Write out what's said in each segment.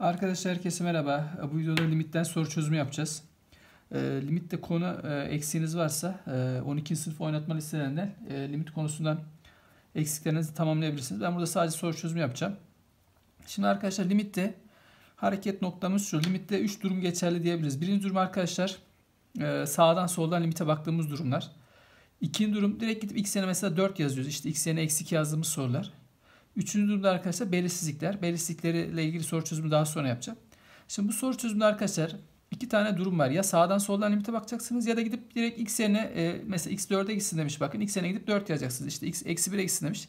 Arkadaşlar herkese merhaba. E, bu videoda limitten soru çözümü yapacağız. E, limitte konu e, eksiğiniz varsa e, 12. sınıf oynatma listelerinde e, limit konusundan eksiklerinizi tamamlayabilirsiniz. Ben burada sadece soru çözümü yapacağım. Şimdi arkadaşlar limitte hareket noktamız şu. Limitte 3 durum geçerli diyebiliriz. Birinci durum arkadaşlar e, sağdan soldan limite baktığımız durumlar. İkinci durum direkt gidip x'e mesela 4 yazıyoruz. İşte x'e yerine eksi 2 yazdığımız sorular. Üçüncü durumda arkadaşlar belirsizlikler. Belirsizliklerle ilgili soru çözümü daha sonra yapacağım. Şimdi bu soru çözümünde arkadaşlar iki tane durum var. Ya sağdan soldan limite bakacaksınız ya da gidip direkt x yerine e, mesela x 4'e gitsin demiş bakın. x yerine gidip 4 yazacaksınız. İşte x eksi 1'e gitsin demiş.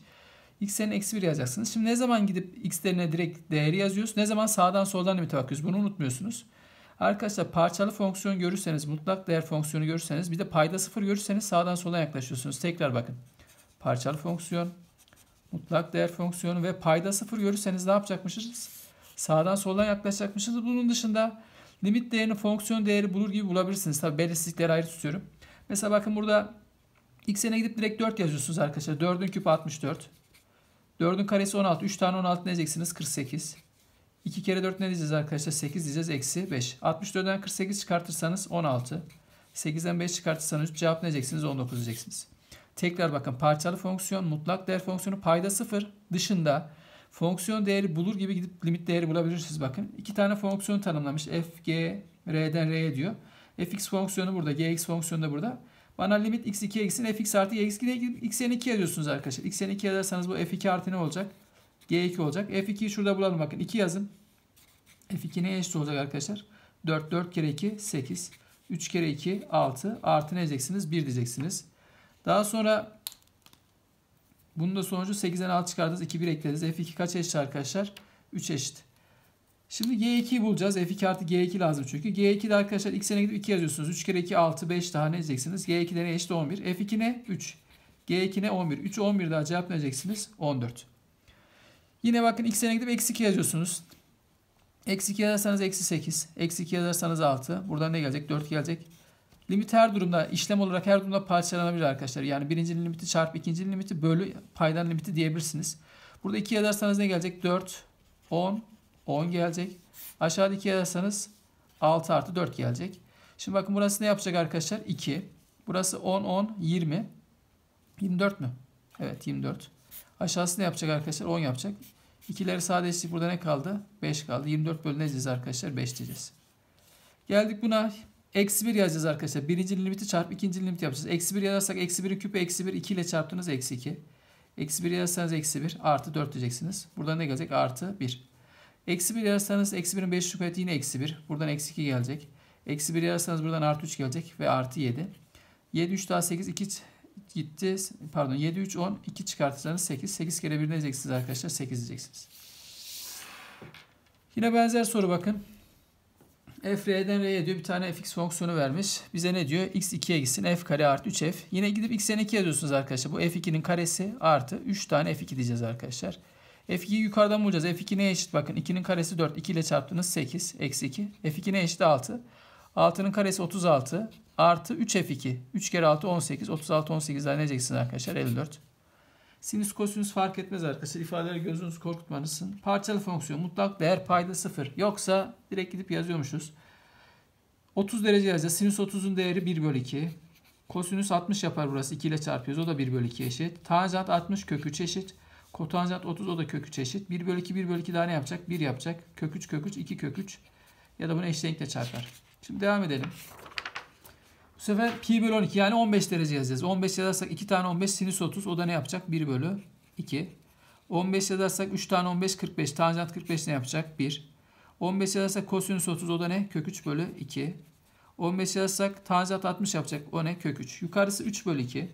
x yerine eksi 1 yazacaksınız. Şimdi ne zaman gidip x yerine direkt değeri yazıyoruz? Ne zaman sağdan soldan limite bakıyoruz? Bunu unutmuyorsunuz. Arkadaşlar parçalı fonksiyon görürseniz, mutlak değer fonksiyonu görürseniz, bir de payda sıfır görürseniz sağdan sola yaklaşıyorsunuz. Tekrar bakın. Parçalı fonksiyon, mutlak değer fonksiyonu ve payda sıfır görürseniz ne yapacakmışız? Sağdan soldan yaklaşacakmışız. Bunun dışında limit değerini fonksiyon değeri bulur gibi bulabilirsiniz. Tabi belirsizlikleri ayrı tutuyorum. Mesela bakın burada x'e gidip direkt 4 yazıyorsunuz arkadaşlar. 4'ün küpü 64. 4'ün karesi 16. 3 tane 16 ne diyeceksiniz? 48. 2 kere 4 ne diyeceğiz arkadaşlar? 8 diyeceğiz. Eksi 5. 64'den 48 çıkartırsanız 16. 8'den 5 çıkartırsanız cevap ne diyeceksiniz? 19 diyeceksiniz. Tekrar bakın parçalı fonksiyon mutlak değer fonksiyonu payda sıfır dışında fonksiyon değeri bulur gibi gidip limit değeri bulabilirsiniz bakın. iki tane fonksiyon tanımlamış. F, G, R'den R'ye diyor. Fx fonksiyonu burada. Gx fonksiyonu da burada. Bana limit x2 x'in fx artı gx2 diye gidip x'en 2 yazıyorsunuz arkadaşlar. x'en 2 yazarsanız bu f2 artı ne olacak? g2 olacak. f2'yi şurada bulalım bakın. 2 yazın. f2 neye eşit olacak arkadaşlar? 4. 4 kere 2 8. 3 kere 2 6. Artı ne diyeceksiniz? 1 diyeceksiniz. Daha sonra bunun da sonucu 8'den 6 çıkardınız. 2 1 eklediniz. F2 kaç eşit arkadaşlar? 3 eşit. Şimdi G2'yi bulacağız. F2 artı G2 lazım çünkü. G2'de arkadaşlar x'e gidip 2 yazıyorsunuz. 3 kere 2 6 5 daha ne diyeceksiniz? G2'de ne eşit 11. F2 ne? 3. G2 ne? 11. 3 11 daha cevap ne diyeceksiniz? 14. Yine bakın x'e gidip eksi 2 yazıyorsunuz. Eksi 2 yazarsanız eksi 8. Eksi 2 yazarsanız 6. Buradan ne gelecek? 4 gelecek. Limit her durumda işlem olarak her durumda parçalanabilir arkadaşlar. Yani birinci limiti çarp ikinci limiti bölü paydan limiti diyebilirsiniz. Burada 2 yazarsanız ne gelecek? 4, 10, 10 gelecek. Aşağıda 2 yazarsanız 6 artı 4 gelecek. Şimdi bakın burası ne yapacak arkadaşlar? 2. Burası 10, 10, 20. 24 mü? Evet 24. Aşağısı ne yapacak arkadaşlar? 10 yapacak. İkileri sadeleştik. Burada ne kaldı? 5 kaldı. 24 bölü ne diyeceğiz arkadaşlar? 5 diyeceğiz. Geldik buna. Eksi 1 yazacağız arkadaşlar. Birinci limiti çarp ikinci limiti yapacağız. Eksi 1 yazarsak eksi 1'in küpü eksi 1. 2 ile çarptınız eksi 2. Eksi 1 yazarsanız eksi 1 artı 4 diyeceksiniz. Burada ne gelecek? Artı 1. Eksi 1 yazarsanız eksi 1'in 5 kuvveti yine eksi 1. Buradan eksi 2 gelecek. Eksi 1 yazarsanız buradan artı 3 gelecek ve artı 7. 7 3 daha 8 2 gitti. Pardon 7 3 10 2 çıkartırsanız 8. 8 kere 1 ne diyeceksiniz arkadaşlar? 8 diyeceksiniz. Yine benzer soru bakın f r'den r'ye diyor bir tane fx fonksiyonu vermiş. Bize ne diyor? x 2'ye gitsin f kare artı 3f. Yine gidip x'e 2 yazıyorsunuz arkadaşlar. Bu f2'nin karesi artı 3 tane f2 diyeceğiz arkadaşlar. f2'yi yukarıdan bulacağız. f2 neye eşit? Bakın 2'nin karesi 4. 2 ile çarptınız 8. Eksi 2. f2 neye eşit? 6. 6'nın karesi 36 artı 3f2. 3 kere 6 18. 36 18 daha ne diyeceksiniz arkadaşlar? 54. Sinüs kosinüs fark etmez arkadaşlar. İfadeleri gözünüz korkutmanızın. Parçalı fonksiyon mutlak değer payda sıfır. Yoksa direkt gidip yazıyormuşuz. 30 derece yazacağız. Sinüs 30'un değeri 1 bölü 2. Kosinüs 60 yapar burası. 2 ile çarpıyoruz. O da 1 bölü 2 eşit. Tanjant 60 kökü eşit. Kotanjant 30 o da kökü eşit. 1 bölü 2 1 bölü 2 daha ne yapacak? 1 yapacak. Kök 3 kök 3 2 kök 3 ya da bunu eşlenikle çarpar. Şimdi devam edelim. Bu sefer pi bölü 12 yani 15 derece yazacağız. 15 yazarsak 2 tane 15 sinüs 30 o da ne yapacak? 1 bölü 2. 15 yazarsak 3 tane 15 45 tanjant 45 ne yapacak? 1. 15 yazarsak kosinüs 30 o da ne? Kök 3 bölü 2. 15 yazarsak tanjant 60 yapacak o ne? Kök 3. Yukarısı 3 bölü 2.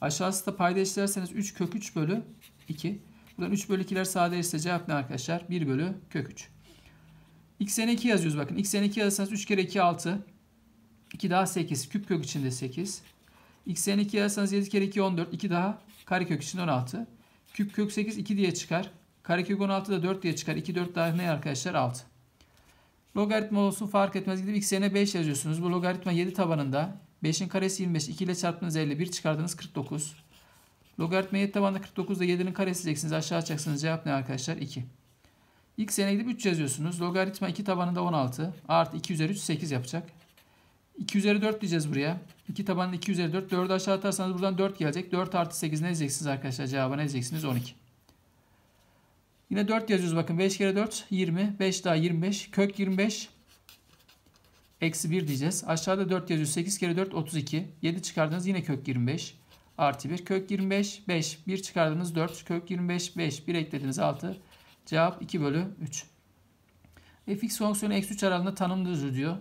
Aşağısı da payda eşitlerseniz 3 kök 3 bölü 2. Buradan 3 bölü 2'ler sadeleşse cevap ne arkadaşlar? 1 bölü kök 3. X'e 2 yazıyoruz bakın. X'e 2 yazarsanız 3 kere 2 6. 2 daha 8. Küp kök içinde 8. X'en 2 yazarsanız 7 kere 2 14. 2 daha kare karekök içinde 16. Küp kök 8 2 diye çıkar. kare Karekök 16 da 4 diye çıkar. 2 4 daha ne arkadaşlar? 6. Logaritma olsun fark etmez. Gidip x yerine 5 yazıyorsunuz. Bu logaritma 7 tabanında. 5'in karesi 25. 2 ile çarptınız 50. 1 çıkardınız 49. Logaritma 7 tabanında 49 da 7'nin karesi diyeceksiniz. Aşağı açacaksınız. Cevap ne arkadaşlar? 2. X yerine gidip 3 yazıyorsunuz. Logaritma 2 tabanında 16. Artı 2 üzeri 3 8 yapacak. 2 üzeri 4 diyeceğiz buraya. 2 tabanın 2 üzeri 4. 4'ü aşağı atarsanız buradan 4 gelecek. 4 artı 8 ne diyeceksiniz arkadaşlar? Cevaba ne diyeceksiniz? 12. Yine 4 yazıyoruz bakın. 5 kere 4 20. 5 daha 25. Kök 25. Eksi 1 diyeceğiz. Aşağıda 4 yazıyoruz. 8 kere 4 32. 7 çıkardınız yine kök 25. Artı 1. Kök 25. 5. 1 çıkardınız 4. Kök 25. 5. 1 eklediniz 6. Cevap 2 bölü 3. fx fonksiyonu eksi 3 aralığında tanımlıdır diyor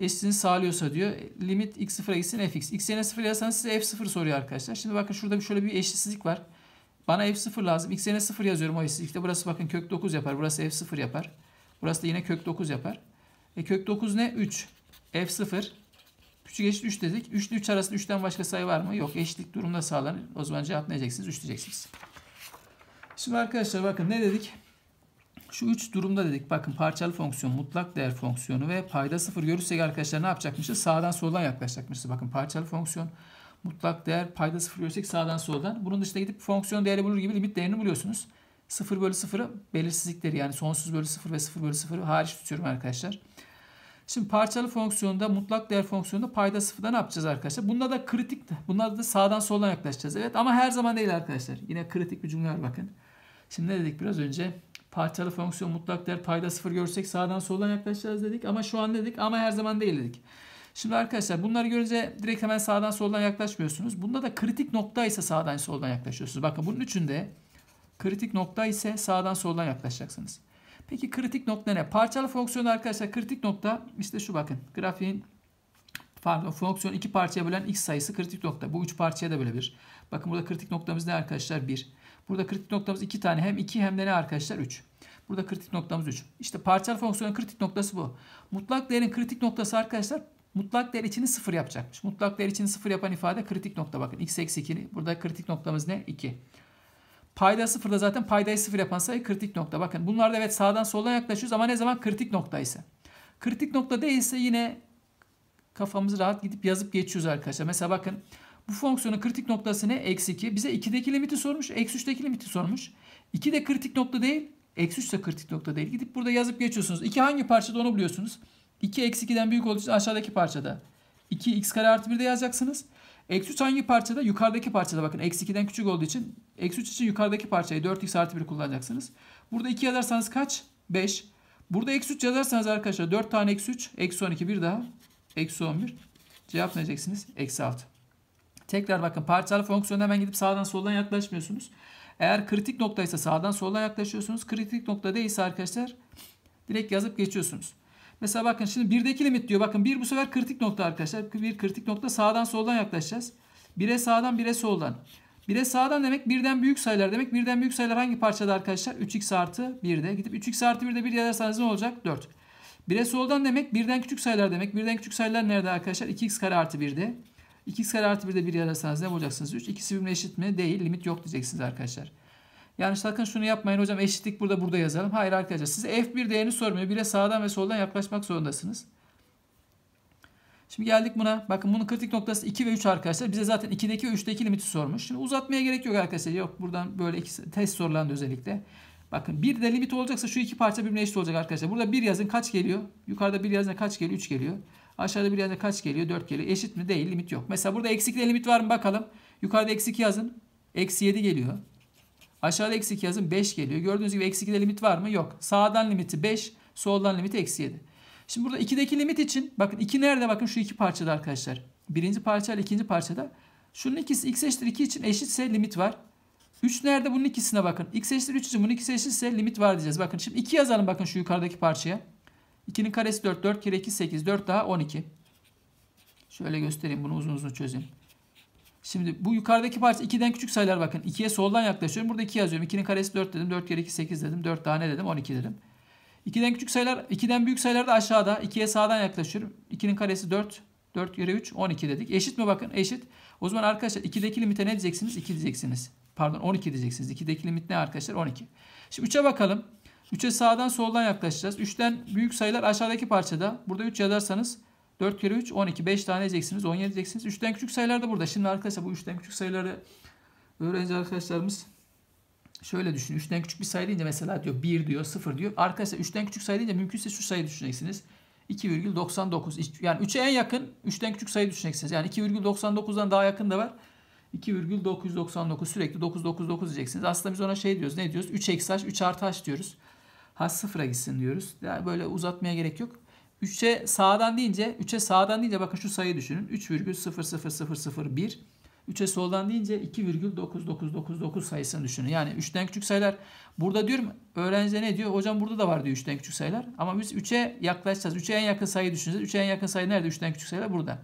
eşsini sağlıyorsa diyor limit x0'a gitsin fx. x yerine 0 yazarsanız size f0 soruyor arkadaşlar. Şimdi bakın şurada bir şöyle bir eşitsizlik var. Bana f0 lazım. x yerine 0 yazıyorum o eşitsizlikte. Burası bakın kök 9 yapar. Burası f0 yapar. Burası da yine kök 9 yapar. E kök 9 ne? 3. f0 küçük eşit 3 dedik. 3 ile 3 arasında 3'ten başka sayı var mı? Yok. Eşitlik durumunda sağlanır. O zaman cevap ne diyeceksiniz? 3 diyeceksiniz. Şimdi arkadaşlar bakın ne dedik? Şu üç durumda dedik bakın parçalı fonksiyon, mutlak değer fonksiyonu ve payda sıfır görürsek arkadaşlar ne yapacakmışız? Sağdan soldan yaklaşacakmışız. Bakın parçalı fonksiyon, mutlak değer, payda sıfır görürsek sağdan soldan. Bunun dışında gidip fonksiyon değeri bulur gibi limit değerini buluyorsunuz. 0 bölü 0'ı belirsizlikleri yani sonsuz bölü 0 ve 0 bölü 0'ı hariç tutuyorum arkadaşlar. Şimdi parçalı fonksiyonda mutlak değer fonksiyonunda payda sıfırda ne yapacağız arkadaşlar? Bunda da kritik. Bunlarda da sağdan soldan yaklaşacağız. Evet ama her zaman değil arkadaşlar. Yine kritik bir cümle var bakın. Şimdi ne dedik biraz önce? parçalı fonksiyon mutlak değer payda sıfır görsek sağdan soldan yaklaşacağız dedik. Ama şu an dedik ama her zaman değil dedik. Şimdi arkadaşlar bunları görünce direkt hemen sağdan soldan yaklaşmıyorsunuz. Bunda da kritik nokta ise sağdan soldan yaklaşıyorsunuz. Bakın bunun üçünde kritik nokta ise sağdan soldan yaklaşacaksınız. Peki kritik nokta ne? Parçalı fonksiyon arkadaşlar kritik nokta işte şu bakın. Grafiğin pardon fonksiyon iki parçaya bölen x sayısı kritik nokta. Bu üç parçaya da bölebilir. Bakın burada kritik noktamız ne arkadaşlar? bir. Burada kritik noktamız 2 tane. Hem 2 hem de ne arkadaşlar? 3. Burada kritik noktamız 3. İşte parçal fonksiyonun kritik noktası bu. Mutlak değerin kritik noktası arkadaşlar mutlak değer içini 0 yapacakmış. Mutlak değer içini 0 yapan ifade kritik nokta. Bakın x eksi 2. Burada kritik noktamız ne? 2. Payda 0'da zaten paydayı 0 yapan sayı kritik nokta. Bakın bunlar da evet sağdan soldan yaklaşıyoruz ama ne zaman kritik noktaysa. Kritik nokta değilse yine kafamız rahat gidip yazıp geçiyoruz arkadaşlar. Mesela bakın bu fonksiyonun kritik noktası ne? Eksi 2. Bize 2'deki limiti sormuş. Eksi 3'teki limiti sormuş. 2 de kritik nokta değil. Eksi 3 de kritik nokta değil. Gidip burada yazıp geçiyorsunuz. 2 hangi parçada onu buluyorsunuz. 2 eksi 2'den büyük olduğu için aşağıdaki parçada. 2 x kare artı 1'de yazacaksınız. Eksi 3 hangi parçada? Yukarıdaki parçada bakın. Eksi 2'den küçük olduğu için. Eksi 3 için yukarıdaki parçayı 4x artı 1 kullanacaksınız. Burada 2 yazarsanız kaç? 5. Burada eksi 3 yazarsanız arkadaşlar 4 tane eksi 3. Eksi 12 bir daha. Eksi 11. Cevap ne diyeceksiniz? Eksi 6. Tekrar bakın parçalı fonksiyona hemen gidip sağdan soldan yaklaşmıyorsunuz. Eğer kritik noktaysa sağdan soldan yaklaşıyorsunuz. Kritik nokta değilse arkadaşlar direkt yazıp geçiyorsunuz. Mesela bakın şimdi birdeki limit diyor. Bakın bir bu sefer kritik nokta arkadaşlar. Bir kritik nokta sağdan soldan yaklaşacağız. Bire sağdan bire soldan. Bire sağdan demek birden büyük sayılar demek. Birden büyük sayılar hangi parçada arkadaşlar? 3x artı 1'de. Gidip 3x artı 1'de 1 yazarsanız ne olacak? 4. Bire soldan demek birden küçük sayılar demek. Birden küçük sayılar nerede arkadaşlar? 2x kare artı 1'de. 2x kare artı 1'de 1 yararsanız ne bulacaksınız? 3. İkisi birbirine eşit mi? Değil. Limit yok diyeceksiniz arkadaşlar. Yani sakın şunu yapmayın hocam eşitlik burada burada yazalım. Hayır arkadaşlar size f1 değerini sormuyor. Bire sağdan ve soldan yaklaşmak zorundasınız. Şimdi geldik buna. Bakın bunun kritik noktası 2 ve 3 arkadaşlar. Bize zaten 2'deki ve 3'teki limiti sormuş. Şimdi uzatmaya gerek yok arkadaşlar. Yok buradan böyle iki test sorularında özellikle. Bakın bir de limit olacaksa şu iki parça birbirine eşit olacak arkadaşlar. Burada 1 yazın kaç geliyor? Yukarıda 1 yazın kaç geliyor? 3 geliyor. Aşağıda bir yerde kaç geliyor? 4 geliyor. Eşit mi? Değil. Limit yok. Mesela burada eksikte limit var mı? Bakalım. Yukarıda eksik yazın. Eksi 7 geliyor. Aşağıda eksik yazın. 5 geliyor. Gördüğünüz gibi eksi 2'de limit var mı? Yok. Sağdan limiti 5. Soldan limiti eksi 7. Şimdi burada 2'deki limit için bakın 2 nerede? Bakın şu iki parçada arkadaşlar. Birinci parça ile ikinci parçada. Şunun ikisi x eşittir 2 için eşitse limit var. 3 nerede? Bunun ikisine bakın. x eşittir 3 için bunun ikisi eşitse limit var diyeceğiz. Bakın şimdi 2 yazalım bakın şu yukarıdaki parçaya. 2'nin karesi 4. 4 kere 2 8. 4 daha 12. Şöyle göstereyim bunu uzun uzun çözeyim. Şimdi bu yukarıdaki parça 2'den küçük sayılar bakın. 2'ye soldan yaklaşıyorum. Burada 2 yazıyorum. 2'nin karesi 4 dedim. 4 kere 2 8 dedim. 4 daha ne dedim? 12 dedim. 2'den küçük sayılar, 2'den büyük sayılar da aşağıda. 2'ye sağdan yaklaşıyorum. 2'nin karesi 4. 4 kere 3 12 dedik. Eşit mi bakın? Eşit. O zaman arkadaşlar 2'deki limite ne diyeceksiniz? 2 diyeceksiniz. Pardon 12 diyeceksiniz. 2'deki limit ne arkadaşlar? 12. Şimdi 3'e bakalım. 3'e sağdan soldan yaklaşacağız. 3'ten büyük sayılar aşağıdaki parçada. Burada 3 yazarsanız 4 kere 3 12. 5 tane diyeceksiniz. 17 diyeceksiniz. 3'ten küçük sayılar da burada. Şimdi arkadaşlar bu 3'ten küçük sayıları öğrenci arkadaşlarımız şöyle düşünün. 3'ten küçük bir sayı deyince mesela diyor 1 diyor 0 diyor. Arkadaşlar 3'ten küçük sayı deyince mümkünse şu sayı düşüneceksiniz. 2,99 yani 3'e en yakın 3'ten küçük sayı düşüneceksiniz. Yani 2,99'dan daha yakın da var. 2,999 sürekli 999 diyeceksiniz. Aslında biz ona şey diyoruz. Ne diyoruz? 3 eksi h 3 artı h diyoruz. H sıfıra gitsin diyoruz. Yani böyle uzatmaya gerek yok. 3'e sağdan deyince 3'e sağdan deyince bakın şu sayıyı düşünün. 3,00001 3'e soldan deyince 2,9999 sayısını düşünün. Yani 3'ten küçük sayılar. Burada diyorum Öğrenci ne diyor? Hocam burada da var diyor 3'ten küçük sayılar. Ama biz 3'e yaklaşacağız. 3'e en yakın sayı düşüneceğiz. 3'e en yakın sayı nerede? 3'ten küçük sayılar burada.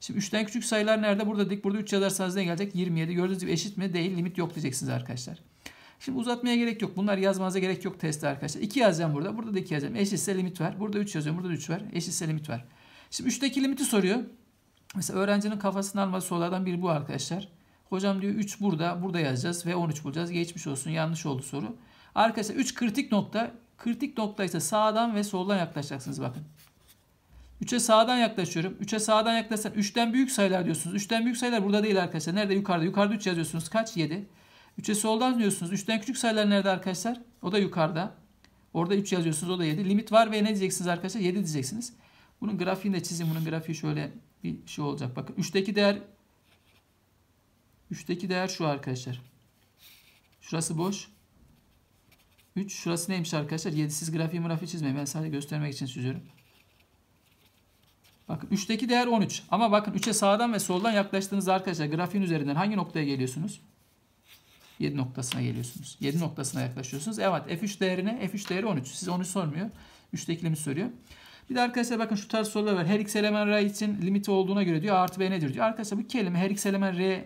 Şimdi 3'ten küçük sayılar nerede? Burada dik. Burada 3 yazarsanız ne gelecek? 27. Gördüğünüz gibi eşit mi? Değil. Limit yok diyeceksiniz arkadaşlar. Şimdi uzatmaya gerek yok. Bunlar yazmanıza gerek yok testte arkadaşlar. 2 yazacağım burada. Burada da 2 yazacağım. Eşitse limit ver. Burada 3 yazıyorum. Burada 3 ver. Eşitse limit ver. Şimdi 3'teki limiti soruyor. Mesela öğrencinin kafasını alması sorulardan biri bu arkadaşlar. Hocam diyor 3 burada. Burada yazacağız ve 13 bulacağız. Geçmiş olsun. Yanlış oldu soru. Arkadaşlar 3 kritik nokta. Kritik nokta ise sağdan ve soldan yaklaşacaksınız bakın. 3'e sağdan yaklaşıyorum. 3'e sağdan yaklaşsan 3'ten büyük sayılar diyorsunuz. 3'ten büyük sayılar burada değil arkadaşlar. Nerede? Yukarıda. Yukarıda 3 yazıyorsunuz. Kaç? 7. 3'e soldan diyorsunuz. 3'ten küçük sayılar nerede arkadaşlar? O da yukarıda. Orada 3 yazıyorsunuz. O da 7. Limit var ve ne diyeceksiniz arkadaşlar? 7 diyeceksiniz. Bunun grafiğini de çizin. Bunun grafiği şöyle bir şey olacak. Bakın 3'teki değer 3'teki değer şu arkadaşlar. Şurası boş. 3 şurası neymiş arkadaşlar? 7'siz grafiği grafiği çizmeyin. Ben sadece göstermek için çiziyorum. Bakın 3'teki değer 13. Ama bakın 3'e sağdan ve soldan yaklaştığınız arkadaşlar grafiğin üzerinden hangi noktaya geliyorsunuz? 7 noktasına geliyorsunuz. 7 noktasına yaklaşıyorsunuz. Evet F3 değerine F3 değeri 13. Size 13 sormuyor. 3'te ikilimi soruyor. Bir de arkadaşlar bakın şu tarz sorular var. Her x elemen r için limiti olduğuna göre diyor artı b nedir diyor. Arkadaşlar bu kelime her x elemen r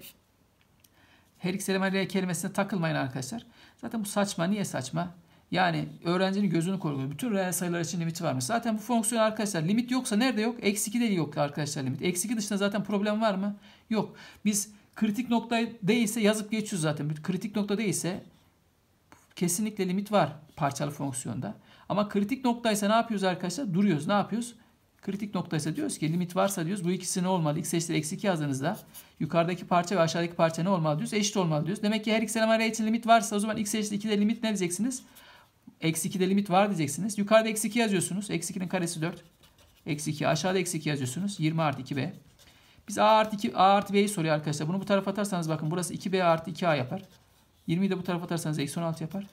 her x elemen r kelimesine takılmayın arkadaşlar. Zaten bu saçma. Niye saçma? Yani öğrencinin gözünü korkuyor. Bütün reel sayılar için limiti var mı? Zaten bu fonksiyon arkadaşlar limit yoksa nerede yok? Eksi 2'de yok arkadaşlar limit. Eksi 2 dışında zaten problem var mı? Yok. Biz Kritik nokta değilse yazıp geçiyor zaten. Bir kritik nokta değilse kesinlikle limit var parçalı fonksiyonda. Ama kritik noktaysa ne yapıyoruz arkadaşlar? Duruyoruz. Ne yapıyoruz? Kritik noktaysa diyoruz ki limit varsa diyoruz bu ikisi ne olmalı? X eşittir eksi 2 yazdığınızda yukarıdaki parça ve aşağıdaki parça ne olmalı diyoruz? Eşit olmalı diyoruz. Demek ki her x eleman için limit varsa o zaman x eşittir 2'de limit ne diyeceksiniz? Eksi 2'de limit var diyeceksiniz. Yukarıda eksi 2 yazıyorsunuz. Eksi 2'nin karesi 4. Eksi 2. Aşağıda eksi 2 yazıyorsunuz. 20 artı 2b. Biz A artı 2 A artı B'yi soruyor arkadaşlar. Bunu bu tarafa atarsanız bakın burası 2B artı 2A yapar. 20'yi de bu tarafa atarsanız eksi 16 yapar.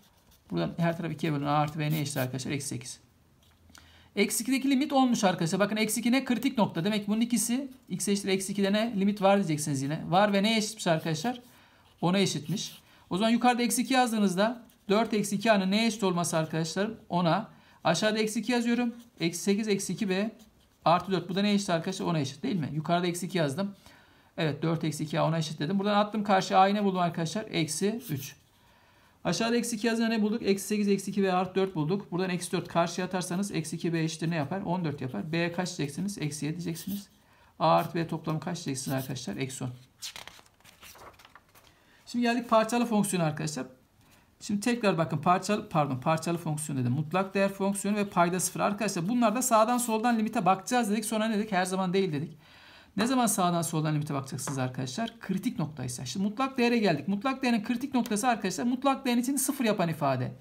Buradan her taraf 2'ye bölün. A artı B ne eşit arkadaşlar? Eksi 8. Eksi 2'deki limit olmuş arkadaşlar. Bakın eksi 2 ne? Kritik nokta. Demek ki bunun ikisi x eşittir eksi 2'de ne? Limit var diyeceksiniz yine. Var ve ne eşitmiş arkadaşlar? 10'a eşitmiş. O zaman yukarıda eksi 2 yazdığınızda 4 eksi 2 a'nın neye eşit olması arkadaşlar? 10'a. Aşağıda eksi 2 yazıyorum. Eksi 8 eksi 2b Artı 4. Bu da ne eşit arkadaşlar? 10'a eşit değil mi? Yukarıda eksi 2 yazdım. Evet 4 eksi 2 10'a eşit dedim. Buradan attım karşı a'yı ne buldum arkadaşlar? Eksi 3. Aşağıda eksi 2 yazınca ne bulduk? Eksi 8, eksi 2 ve artı 4 bulduk. Buradan eksi 4 karşıya atarsanız eksi 2b eşittir ne yapar? 14 yapar. B'ye kaç diyeceksiniz? Eksi 7 diyeceksiniz. A artı B toplamı kaç diyeceksiniz arkadaşlar? Eksi 10. Şimdi geldik parçalı fonksiyon arkadaşlar. Şimdi tekrar bakın parçalı pardon parçalı fonksiyon dedim. Mutlak değer fonksiyonu ve payda sıfır. Arkadaşlar bunlar da sağdan soldan limite bakacağız dedik. Sonra ne dedik? Her zaman değil dedik. Ne zaman sağdan soldan limite bakacaksınız arkadaşlar? Kritik noktaysa. Şimdi mutlak değere geldik. Mutlak değerin kritik noktası arkadaşlar mutlak değerin için sıfır yapan ifade.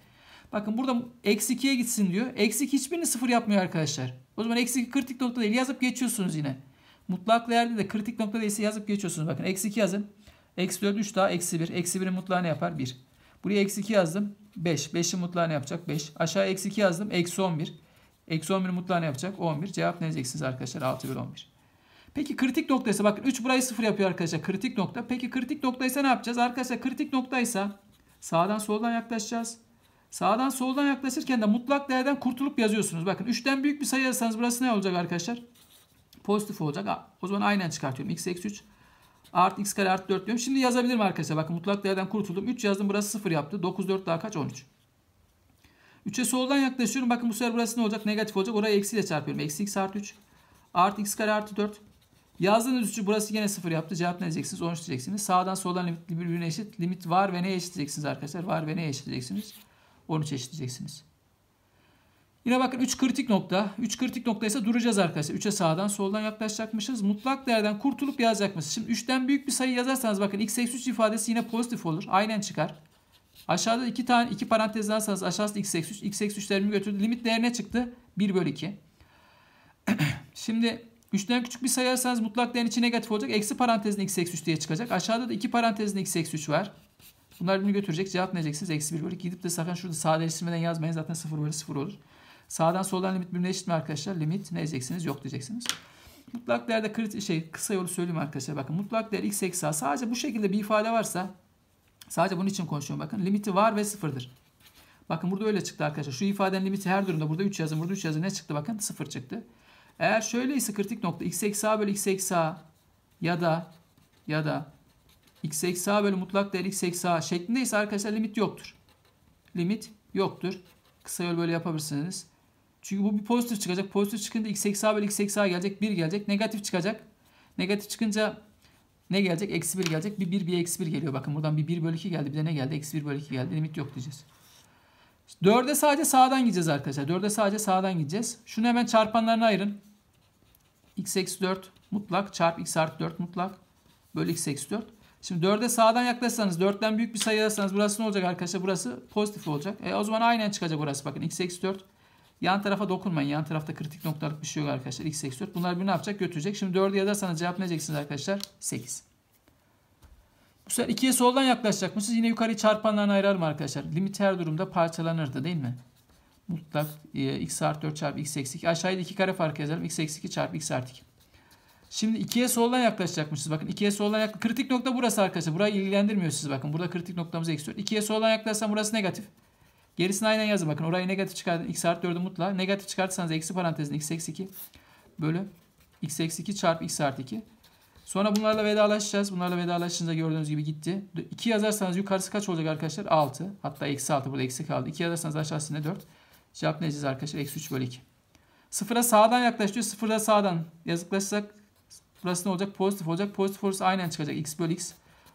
Bakın burada eksi 2'ye gitsin diyor. Eksi 2 hiçbirini sıfır yapmıyor arkadaşlar. O zaman eksi 2 kritik nokta değil. Yazıp geçiyorsunuz yine. Mutlak değerde de kritik nokta değilse yazıp geçiyorsunuz. Bakın eksi 2 yazın. Eksi 4 3 daha eksi 1. Eksi 1'in mutlağı ne yapar? 1. Buraya eksi 2 yazdım. 5. 5'in mutlağını yapacak 5. Aşağı eksi 2 yazdım. Eksi 11. Eksi 11'in mutlağını yapacak 11. Cevap ne diyeceksiniz arkadaşlar? 6 bölü 11. Peki kritik noktaysa bakın 3 burayı 0 yapıyor arkadaşlar. Kritik nokta. Peki kritik noktaysa ne yapacağız? Arkadaşlar kritik noktaysa sağdan soldan yaklaşacağız. Sağdan soldan yaklaşırken de mutlak değerden kurtulup yazıyorsunuz. Bakın 3'ten büyük bir sayı yazsanız burası ne olacak arkadaşlar? Pozitif olacak. O zaman aynen çıkartıyorum. x eksi 3. Artı x kare artı 4 diyorum. Şimdi yazabilirim arkadaşlar. Bakın mutlak değerden kurtuldum. 3 yazdım. Burası 0 yaptı. 9 4 daha kaç? 13. 3'e soldan yaklaşıyorum. Bakın bu sefer burası ne olacak? Negatif olacak. Oraya eksiyle çarpıyorum. Eksi x artı 3. Artı x kare artı 4. Yazdığınız üçü burası yine 0 yaptı. Cevap ne diyeceksiniz? 13 diyeceksiniz. Sağdan soldan limit birbirine eşit. Limit var ve neye eşitleyeceksiniz arkadaşlar? Var ve neye eşitleyeceksiniz? 13 eşitleyeceksiniz. Yine bakın 3 kritik nokta. 3 kritik nokta ise duracağız arkadaşlar. 3'e sağdan soldan yaklaşacakmışız. Mutlak değerden kurtulup yazacakmışız. Şimdi 3'ten büyük bir sayı yazarsanız bakın x eksi 3 ifadesi yine pozitif olur. Aynen çıkar. Aşağıda iki tane iki parantez alsanız aşağısı x eksi 3. x eksi 3'lerimi götürdü. Limit değerine çıktı. 1 bölü 2. Şimdi 3'ten küçük bir sayı alsanız mutlak değerin içi negatif olacak. Eksi parantezin x eksi 3 diye çıkacak. Aşağıda da iki parantezin x eksi 3 var. Bunlar birbirini götürecek. Cevap ne diyeceksiniz? Eksi 1 bölü 2. Gidip de sakın şurada sadeleştirmeden yazmayın. Zaten 0 bölü 0 olur. Sağdan soldan limit birbirine eşit mi arkadaşlar? Limit ne diyeceksiniz? Yok diyeceksiniz. Mutlak değerde kritik şey kısa yolu söyleyeyim arkadaşlar. Bakın mutlak değer x eksi a. Sadece bu şekilde bir ifade varsa sadece bunun için konuşuyorum bakın. Limiti var ve sıfırdır. Bakın burada öyle çıktı arkadaşlar. Şu ifadenin limiti her durumda burada 3 yazın burada 3 yazın ne çıktı bakın sıfır çıktı. Eğer şöyleyse kritik nokta x eksi a bölü x eksi a ya da ya da x eksi a bölü mutlak değer x eksi a şeklindeyse arkadaşlar limit yoktur. Limit yoktur. Kısa yol böyle yapabilirsiniz. Çünkü bu bir pozitif çıkacak. Pozitif çıkınca x eksi a bölü x eksi a gelecek. 1 gelecek. Negatif çıkacak. Negatif çıkınca ne gelecek? Eksi 1 gelecek. Bir 1 bir eksi 1 geliyor. Bakın buradan bir 1 bölü 2 geldi. Bir de ne geldi? Eksi 1 bölü 2 geldi. Limit yok diyeceğiz. 4'e sadece sağdan gideceğiz arkadaşlar. 4'e sadece sağdan gideceğiz. Şunu hemen çarpanlarına ayırın. x eksi 4 mutlak çarp x artı 4 mutlak bölü x eksi 4. Şimdi 4'e sağdan yaklaşsanız 4'ten büyük bir sayı alırsanız burası ne olacak arkadaşlar? Burası pozitif olacak. E, o zaman aynen çıkacak burası. Bakın x eksi 4 Yan tarafa dokunmayın. Yan tarafta kritik noktalık bir şey yok arkadaşlar. X eksi 4. Bunlar bir ne yapacak? Götürecek. Şimdi 4'ü yazarsanız cevap ne diyeceksiniz arkadaşlar? 8. Bu sefer 2'ye soldan yaklaşacakmışsınız. Yine yukarıyı çarpanlarına ayırar mı arkadaşlar? Limit her durumda parçalanırdı değil mi? Mutlak e, x artı 4 çarpı x eksi 2. Aşağıya 2 kare farkı yazalım. x eksi 2 çarpı x artı 2. Şimdi 2'ye soldan yaklaşacakmışız. Bakın 2'ye soldan yaklaş. Kritik nokta burası arkadaşlar. Burayı ilgilendirmiyor siz bakın. Burada kritik noktamız eksi 4. 2'ye soldan yaklaşsam burası negatif. Gerisini aynen yazın. Bakın orayı negatif çıkardın X artı 4'ü mutla. Negatif çıkartırsanız eksi parantezin x eksi 2 bölü x eksi 2 çarpı x artı 2. Sonra bunlarla vedalaşacağız. Bunlarla vedalaşınca gördüğünüz gibi gitti. 2 yazarsanız yukarısı kaç olacak arkadaşlar? 6. Hatta eksi 6 burada eksi kaldı. 2 yazarsanız aşağısı ne 4. Cevap ne edeceğiz arkadaşlar? Eksi 3 bölü 2. Sıfıra sağdan yaklaş Sıfıra sağdan yazıklaşsak burası ne olacak? Pozitif olacak. Pozitif olursa aynen çıkacak. x bölü x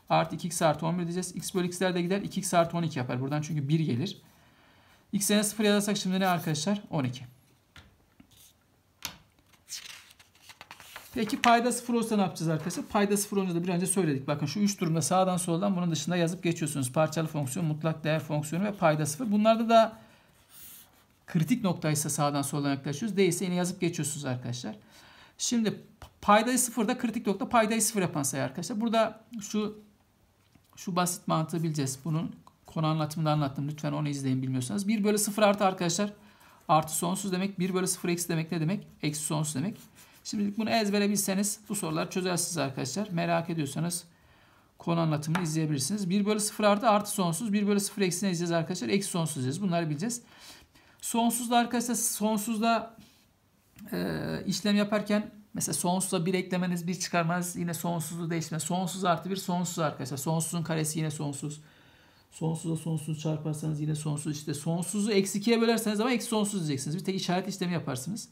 artı 2x artı 11 diyeceğiz. x bölü x'ler de gider. 2x artı 12 yapar. Buradan çünkü 1 gelir. X yerine 0 yazarsak şimdi ne arkadaşlar? 12. Peki payda 0 olsa ne yapacağız arkadaşlar? Payda 0 olunca da bir önce söyledik. Bakın şu 3 durumda sağdan soldan bunun dışında yazıp geçiyorsunuz. Parçalı fonksiyon, mutlak değer fonksiyonu ve payda 0. Bunlarda da kritik noktaysa sağdan soldan yaklaşıyoruz. Değilse yine yazıp geçiyorsunuz arkadaşlar. Şimdi paydayı sıfırda kritik nokta paydayı sıfır yapan sayı arkadaşlar. Burada şu şu basit mantığı bileceğiz. Bunun Konu anlatımında anlattım. Lütfen onu izleyin bilmiyorsanız. 1 bölü 0 artı arkadaşlar. Artı sonsuz demek. 1 bölü 0 eksi demek ne demek? Eksi sonsuz demek. şimdi bunu ezbere bilseniz bu soruları çözersiniz arkadaşlar. Merak ediyorsanız konu anlatımını izleyebilirsiniz. 1 bölü 0 artı artı sonsuz. 1 bölü 0 eksi ne diyeceğiz arkadaşlar? Eksi sonsuz diyeceğiz. Bunları bileceğiz. Sonsuzda arkadaşlar sonsuzda e, işlem yaparken mesela sonsuza bir eklemeniz bir çıkarmanız yine sonsuzlu değişmez. Sonsuz artı bir sonsuz arkadaşlar. Sonsuzun karesi yine sonsuz. Sonsuza sonsuz çarparsanız yine sonsuz işte. Sonsuzu eksi 2'ye bölerseniz ama eksi sonsuz diyeceksiniz. Bir tek işaret işlemi yaparsınız.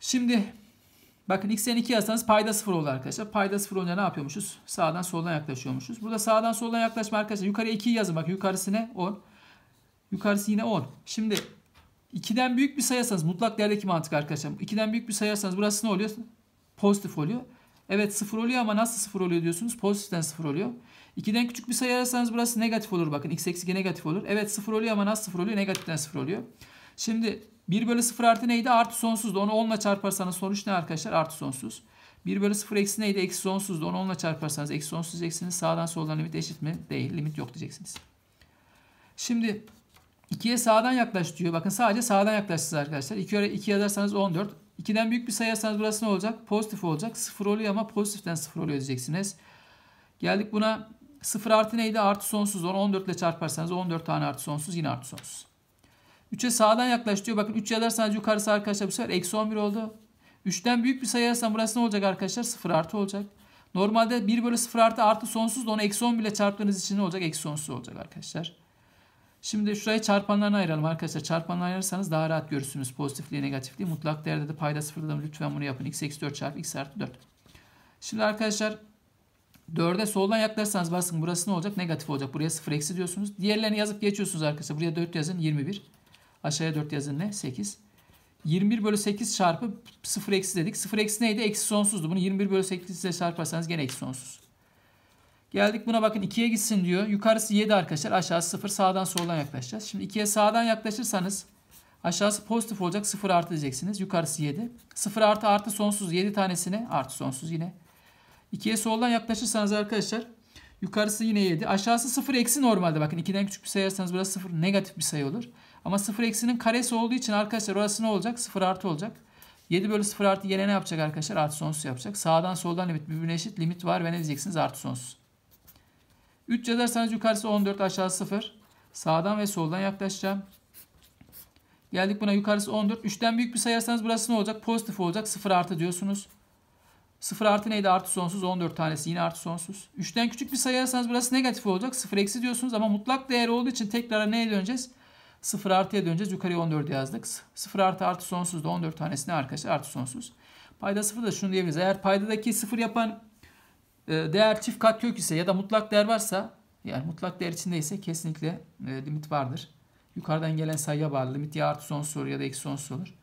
Şimdi bakın x'den 2 yazsanız payda 0 oldu arkadaşlar. Payda 0 olunca ne yapıyormuşuz? Sağdan soldan yaklaşıyormuşuz. Burada sağdan soldan yaklaşma arkadaşlar. yukarı 2 yazın. Bak yukarısı ne? 10. Yukarısı yine 10. Şimdi 2'den büyük bir sayarsanız mutlak değerdeki mantık arkadaşlar. 2'den büyük bir sayarsanız burası ne oluyor? Pozitif oluyor. Evet 0 oluyor ama nasıl 0 oluyor diyorsunuz? Pozitiften 0 oluyor. 2'den küçük bir sayı ararsanız burası negatif olur bakın. X eksi 2 negatif olur. Evet 0 oluyor ama nasıl 0 oluyor? Negatiften 0 oluyor. Şimdi 1 bölü 0 artı neydi? Artı sonsuzdu. Onu 10 ile çarparsanız sonuç ne arkadaşlar? Artı sonsuz. 1 bölü 0 eksi neydi? Eksi sonsuzdu. Onu 10 ile çarparsanız eksi sonsuz eksiniz. Sağdan soldan limit eşit mi? Değil. Limit yok diyeceksiniz. Şimdi 2'ye sağdan yaklaş diyor. Bakın sadece sağdan yaklaşsınız arkadaşlar. 2, 2 yazarsanız 14. 2'den büyük bir sayı yazarsanız burası ne olacak? Pozitif olacak. 0 oluyor ama pozitiften 0 oluyor diyeceksiniz. Geldik buna 0 artı neydi? Artı sonsuz. Onu 14 ile çarparsanız 14 tane artı sonsuz yine artı sonsuz. 3'e sağdan yaklaş diyor. Bakın 3 yazarsanız yukarısı arkadaşlar bu sefer eksi 11 oldu. 3'ten büyük bir sayı yazarsan burası ne olacak arkadaşlar? 0 artı olacak. Normalde 1 bölü 0 artı artı sonsuz da onu eksi 11 ile çarptığınız için ne olacak? Eksi sonsuz olacak arkadaşlar. Şimdi şurayı çarpanlarına ayıralım arkadaşlar. Çarpanlarına ayırırsanız daha rahat görürsünüz pozitifliği negatifliği. Mutlak değerde de payda sıfırladım. Lütfen bunu yapın. x eksi 4 çarpı x artı 4. Şimdi arkadaşlar 4'e soldan yaklaşırsanız basın burası ne olacak? Negatif olacak. Buraya 0 eksi diyorsunuz. Diğerlerini yazıp geçiyorsunuz arkadaşlar. Buraya 4 yazın 21. Aşağıya 4 yazın ne? 8. 21 bölü 8 çarpı 0 eksi dedik. 0 eksi neydi? Eksi sonsuzdu. Bunu 21 bölü 8 ile çarparsanız gene eksi sonsuz. Geldik buna bakın 2'ye gitsin diyor. Yukarısı 7 arkadaşlar. Aşağısı 0. Sağdan soldan yaklaşacağız. Şimdi 2'ye sağdan yaklaşırsanız aşağısı pozitif olacak. 0 artı diyeceksiniz. Yukarısı 7. 0 artı artı sonsuz 7 tanesine artı sonsuz yine. 2'ye soldan yaklaşırsanız arkadaşlar yukarısı yine 7. Aşağısı 0 eksi normalde. Bakın 2'den küçük bir sayarsanız burası 0 negatif bir sayı olur. Ama 0 eksinin karesi olduğu için arkadaşlar orası ne olacak? 0 artı olacak. 7 bölü 0 artı yine ne yapacak arkadaşlar? Artı sonsuz yapacak. Sağdan soldan limit birbirine eşit limit var ve ne diyeceksiniz? Artı sonsuz. 3 yazarsanız yukarısı 14 aşağısı 0. Sağdan ve soldan yaklaşacağım. Geldik buna yukarısı 14. 3'ten büyük bir sayarsanız burası ne olacak? Pozitif olacak. 0 artı diyorsunuz. 0 artı neydi? Artı sonsuz. 14 tanesi yine artı sonsuz. 3'ten küçük bir sayı sayarsanız burası negatif olacak. 0 eksi diyorsunuz ama mutlak değer olduğu için tekrar neye döneceğiz? 0 artıya döneceğiz. Yukarıya 14 yazdık. 0 artı artı sonsuz da 14 tanesine arkadaşlar artı sonsuz. Payda 0 da şunu diyebiliriz. Eğer paydadaki 0 yapan e, değer çift kat kök ise ya da mutlak değer varsa yani mutlak değer içindeyse kesinlikle e, limit vardır. Yukarıdan gelen sayıya bağlı limit ya artı sonsuz olur ya da eksi sonsuz olur.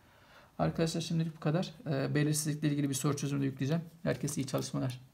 Arkadaşlar şimdilik bu kadar. Ee, belirsizlikle ilgili bir soru çözümü de yükleyeceğim. Herkese iyi çalışmalar.